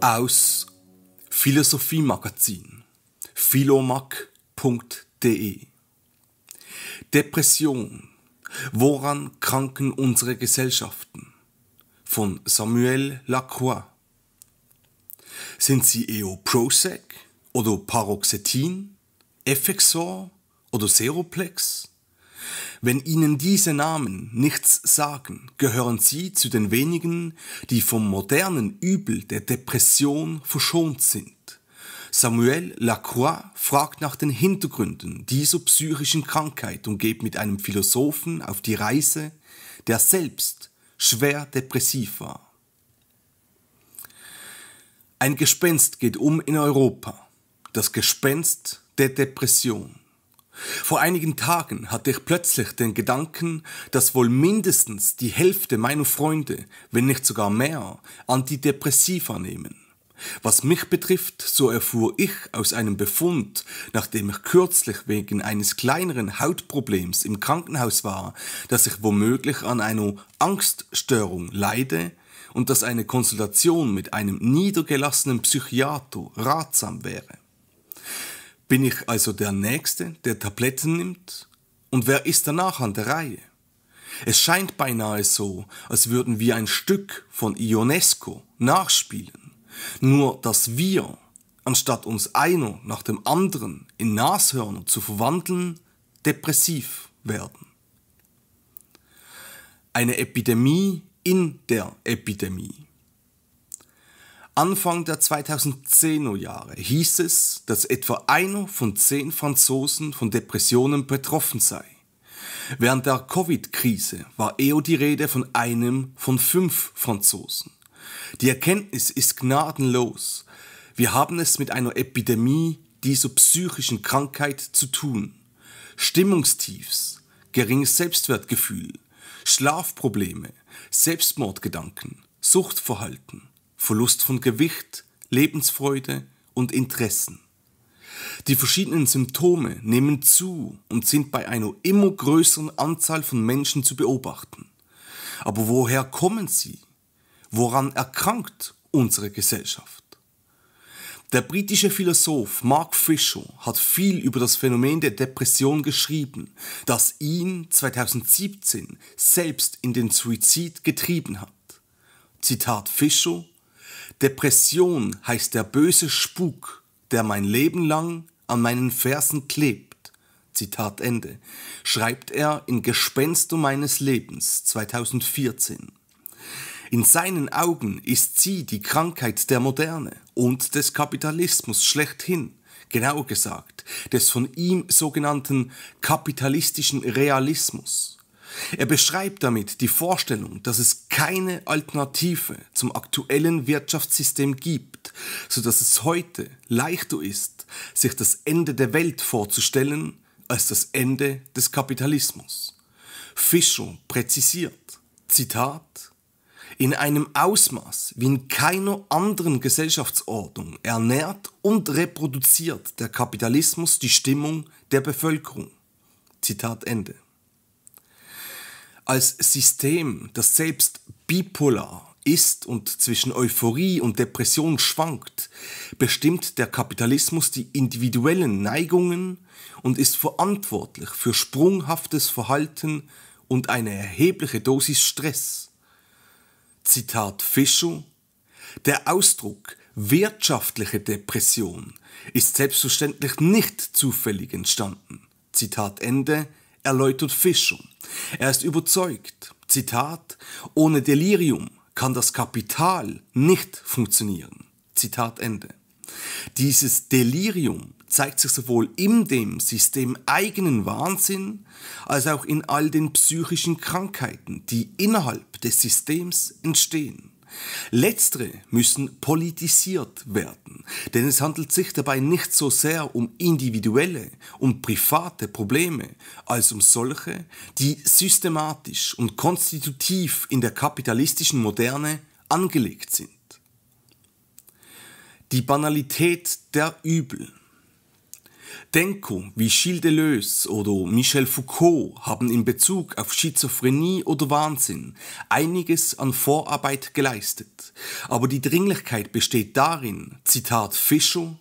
Aus Philosophiemagazin philomag.de Depression. Woran kranken unsere Gesellschaften? Von Samuel Lacroix. Sind sie eo Prosec oder Paroxetin, Effexor oder Seroplex? Wenn Ihnen diese Namen nichts sagen, gehören Sie zu den wenigen, die vom modernen Übel der Depression verschont sind. Samuel Lacroix fragt nach den Hintergründen dieser psychischen Krankheit und geht mit einem Philosophen auf die Reise, der selbst schwer depressiv war. Ein Gespenst geht um in Europa. Das Gespenst der Depression. Vor einigen Tagen hatte ich plötzlich den Gedanken, dass wohl mindestens die Hälfte meiner Freunde, wenn nicht sogar mehr, Antidepressiva nehmen. Was mich betrifft, so erfuhr ich aus einem Befund, nachdem ich kürzlich wegen eines kleineren Hautproblems im Krankenhaus war, dass ich womöglich an einer Angststörung leide und dass eine Konsultation mit einem niedergelassenen Psychiater ratsam wäre. Bin ich also der Nächste, der Tabletten nimmt? Und wer ist danach an der Reihe? Es scheint beinahe so, als würden wir ein Stück von Ionesco nachspielen, nur dass wir, anstatt uns einer nach dem anderen in Nashörner zu verwandeln, depressiv werden. Eine Epidemie in der Epidemie. Anfang der 2010er Jahre hieß es, dass etwa einer von zehn Franzosen von Depressionen betroffen sei. Während der Covid-Krise war eher die Rede von einem von fünf Franzosen. Die Erkenntnis ist gnadenlos. Wir haben es mit einer Epidemie dieser psychischen Krankheit zu tun. Stimmungstiefs, geringes Selbstwertgefühl, Schlafprobleme, Selbstmordgedanken, Suchtverhalten, Verlust von Gewicht, Lebensfreude und Interessen. Die verschiedenen Symptome nehmen zu und sind bei einer immer größeren Anzahl von Menschen zu beobachten. Aber woher kommen sie? Woran erkrankt unsere Gesellschaft? Der britische Philosoph Mark Fisher hat viel über das Phänomen der Depression geschrieben, das ihn 2017 selbst in den Suizid getrieben hat. Zitat Fischer Depression heißt der böse Spuk, der mein Leben lang an meinen Fersen klebt. Zitat Ende. Schreibt er in Gespenster meines Lebens 2014. In seinen Augen ist sie die Krankheit der Moderne und des Kapitalismus schlechthin, genauer gesagt, des von ihm sogenannten kapitalistischen Realismus. Er beschreibt damit die Vorstellung, dass es keine Alternative zum aktuellen Wirtschaftssystem gibt, so dass es heute leichter ist, sich das Ende der Welt vorzustellen als das Ende des Kapitalismus. Fischer präzisiert, Zitat, in einem Ausmaß wie in keiner anderen Gesellschaftsordnung ernährt und reproduziert der Kapitalismus die Stimmung der Bevölkerung. Zitat Ende als System, das selbst bipolar ist und zwischen Euphorie und Depression schwankt, bestimmt der Kapitalismus die individuellen Neigungen und ist verantwortlich für sprunghaftes Verhalten und eine erhebliche Dosis Stress. Zitat Fischer Der Ausdruck wirtschaftliche Depression ist selbstverständlich nicht zufällig entstanden. Zitat Ende erläutert Fischer. Er ist überzeugt, Zitat, ohne Delirium kann das Kapital nicht funktionieren. Zitat Ende. Dieses Delirium zeigt sich sowohl in dem systemeigenen Wahnsinn als auch in all den psychischen Krankheiten, die innerhalb des Systems entstehen. Letztere müssen politisiert werden, denn es handelt sich dabei nicht so sehr um individuelle und um private Probleme als um solche, die systematisch und konstitutiv in der kapitalistischen Moderne angelegt sind. Die Banalität der Übel Denko wie Gilles Deleuze oder Michel Foucault haben in Bezug auf Schizophrenie oder Wahnsinn einiges an Vorarbeit geleistet. Aber die Dringlichkeit besteht darin, Zitat Fischer,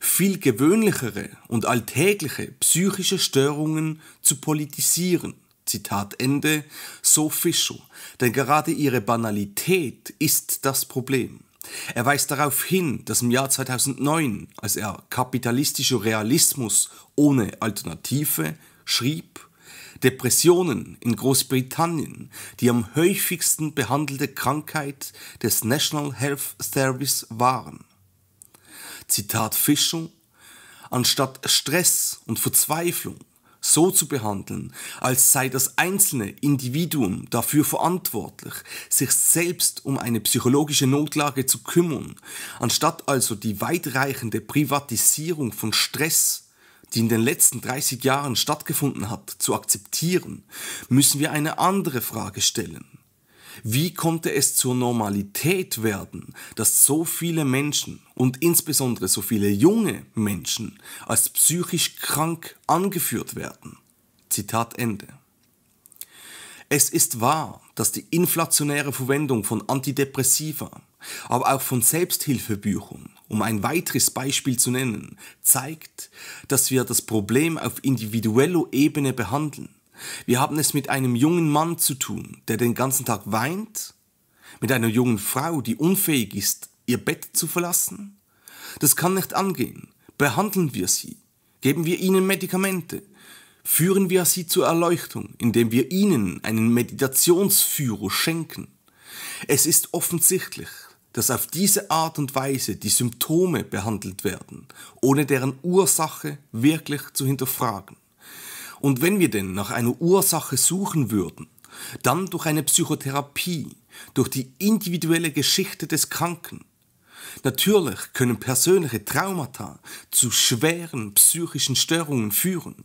viel gewöhnlichere und alltägliche psychische Störungen zu politisieren. Zitat Ende, so Fischer, denn gerade ihre Banalität ist das Problem. Er weist darauf hin, dass im Jahr 2009, als er kapitalistischer Realismus ohne Alternative schrieb, Depressionen in Großbritannien die am häufigsten behandelte Krankheit des National Health Service waren. Zitat Fischung, anstatt Stress und Verzweiflung so zu behandeln, als sei das einzelne Individuum dafür verantwortlich, sich selbst um eine psychologische Notlage zu kümmern, anstatt also die weitreichende Privatisierung von Stress, die in den letzten 30 Jahren stattgefunden hat, zu akzeptieren, müssen wir eine andere Frage stellen. Wie konnte es zur Normalität werden, dass so viele Menschen und insbesondere so viele junge Menschen als psychisch krank angeführt werden? Zitat Ende. Es ist wahr, dass die inflationäre Verwendung von Antidepressiva, aber auch von Selbsthilfebüchern, um ein weiteres Beispiel zu nennen, zeigt, dass wir das Problem auf individueller Ebene behandeln wir haben es mit einem jungen Mann zu tun, der den ganzen Tag weint, mit einer jungen Frau, die unfähig ist, ihr Bett zu verlassen. Das kann nicht angehen. Behandeln wir sie, geben wir ihnen Medikamente, führen wir sie zur Erleuchtung, indem wir ihnen einen Meditationsführer schenken. Es ist offensichtlich, dass auf diese Art und Weise die Symptome behandelt werden, ohne deren Ursache wirklich zu hinterfragen. Und wenn wir denn nach einer Ursache suchen würden, dann durch eine Psychotherapie, durch die individuelle Geschichte des Kranken. Natürlich können persönliche Traumata zu schweren psychischen Störungen führen,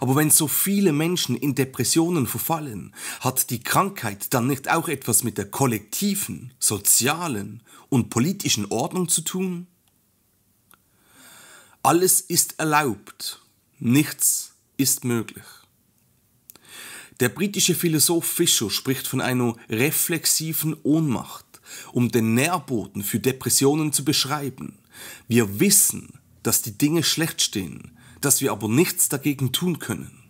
aber wenn so viele Menschen in Depressionen verfallen, hat die Krankheit dann nicht auch etwas mit der kollektiven, sozialen und politischen Ordnung zu tun? Alles ist erlaubt, nichts ist möglich. Der britische Philosoph Fischer spricht von einer reflexiven Ohnmacht, um den Nährboden für Depressionen zu beschreiben. Wir wissen, dass die Dinge schlecht stehen, dass wir aber nichts dagegen tun können.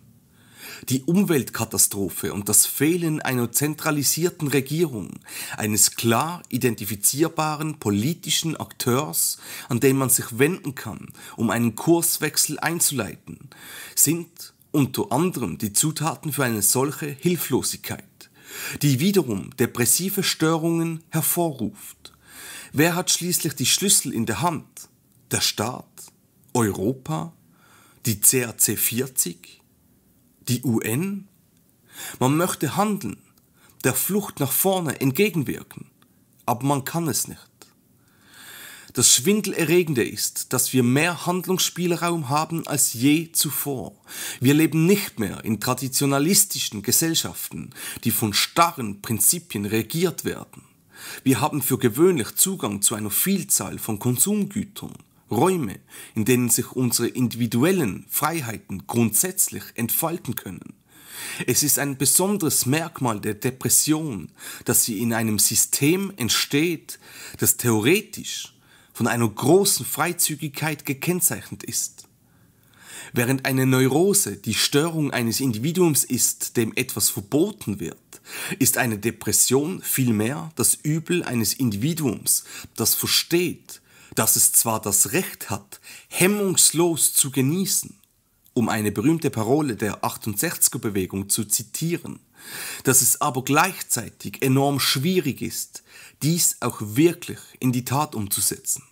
Die Umweltkatastrophe und das Fehlen einer zentralisierten Regierung, eines klar identifizierbaren politischen Akteurs, an den man sich wenden kann, um einen Kurswechsel einzuleiten, sind unter anderem die Zutaten für eine solche Hilflosigkeit, die wiederum depressive Störungen hervorruft. Wer hat schließlich die Schlüssel in der Hand? Der Staat? Europa? Die CAC 40? Die UN? Man möchte handeln, der Flucht nach vorne entgegenwirken, aber man kann es nicht. Das Schwindelerregende ist, dass wir mehr Handlungsspielraum haben als je zuvor. Wir leben nicht mehr in traditionalistischen Gesellschaften, die von starren Prinzipien regiert werden. Wir haben für gewöhnlich Zugang zu einer Vielzahl von Konsumgütern, Räume, in denen sich unsere individuellen Freiheiten grundsätzlich entfalten können. Es ist ein besonderes Merkmal der Depression, dass sie in einem System entsteht, das theoretisch von einer großen Freizügigkeit gekennzeichnet ist. Während eine Neurose die Störung eines Individuums ist, dem etwas verboten wird, ist eine Depression vielmehr das Übel eines Individuums, das versteht, dass es zwar das Recht hat, hemmungslos zu genießen, um eine berühmte Parole der 68er-Bewegung zu zitieren, dass es aber gleichzeitig enorm schwierig ist, dies auch wirklich in die Tat umzusetzen.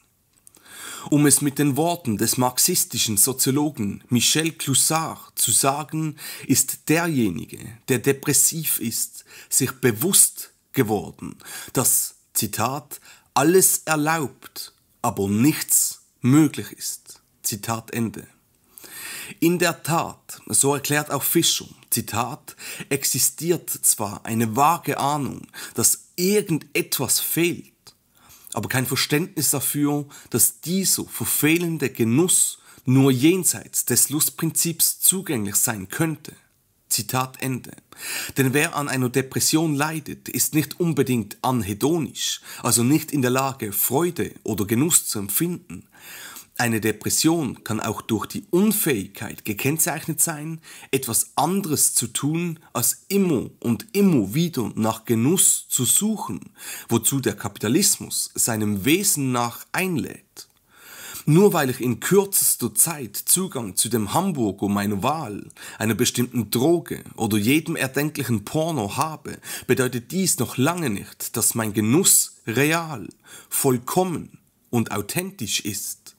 Um es mit den Worten des marxistischen Soziologen Michel Cloussard zu sagen, ist derjenige, der depressiv ist, sich bewusst geworden, dass, Zitat, alles erlaubt, aber nichts möglich ist. Zitat Ende. In der Tat, so erklärt auch Fischer, Zitat, existiert zwar eine vage Ahnung, dass irgendetwas fehlt, aber kein Verständnis dafür, dass dieser verfehlende Genuss nur jenseits des Lustprinzips zugänglich sein könnte. Zitat Ende. Denn wer an einer Depression leidet, ist nicht unbedingt anhedonisch, also nicht in der Lage, Freude oder Genuss zu empfinden. Eine Depression kann auch durch die Unfähigkeit gekennzeichnet sein, etwas anderes zu tun, als immer und immer wieder nach Genuss zu suchen, wozu der Kapitalismus seinem Wesen nach einlädt. Nur weil ich in kürzester Zeit Zugang zu dem Hamburger meiner Wahl, einer bestimmten Droge oder jedem erdenklichen Porno habe, bedeutet dies noch lange nicht, dass mein Genuss real, vollkommen und authentisch ist.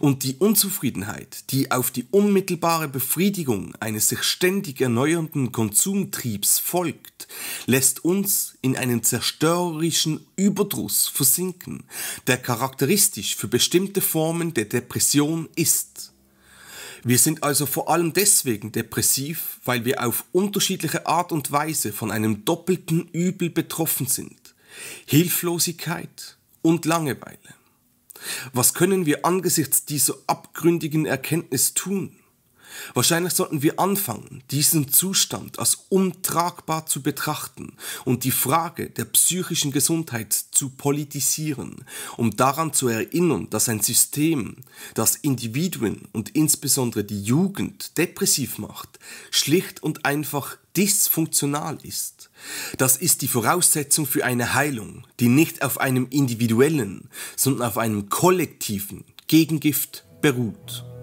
Und die Unzufriedenheit, die auf die unmittelbare Befriedigung eines sich ständig erneuernden Konsumtriebs folgt, lässt uns in einen zerstörerischen Überdruss versinken, der charakteristisch für bestimmte Formen der Depression ist. Wir sind also vor allem deswegen depressiv, weil wir auf unterschiedliche Art und Weise von einem doppelten Übel betroffen sind. Hilflosigkeit und Langeweile. Was können wir angesichts dieser abgründigen Erkenntnis tun? Wahrscheinlich sollten wir anfangen, diesen Zustand als untragbar zu betrachten und die Frage der psychischen Gesundheit zu politisieren, um daran zu erinnern, dass ein System, das Individuen und insbesondere die Jugend depressiv macht, schlicht und einfach dysfunktional ist. Das ist die Voraussetzung für eine Heilung, die nicht auf einem individuellen, sondern auf einem kollektiven Gegengift beruht.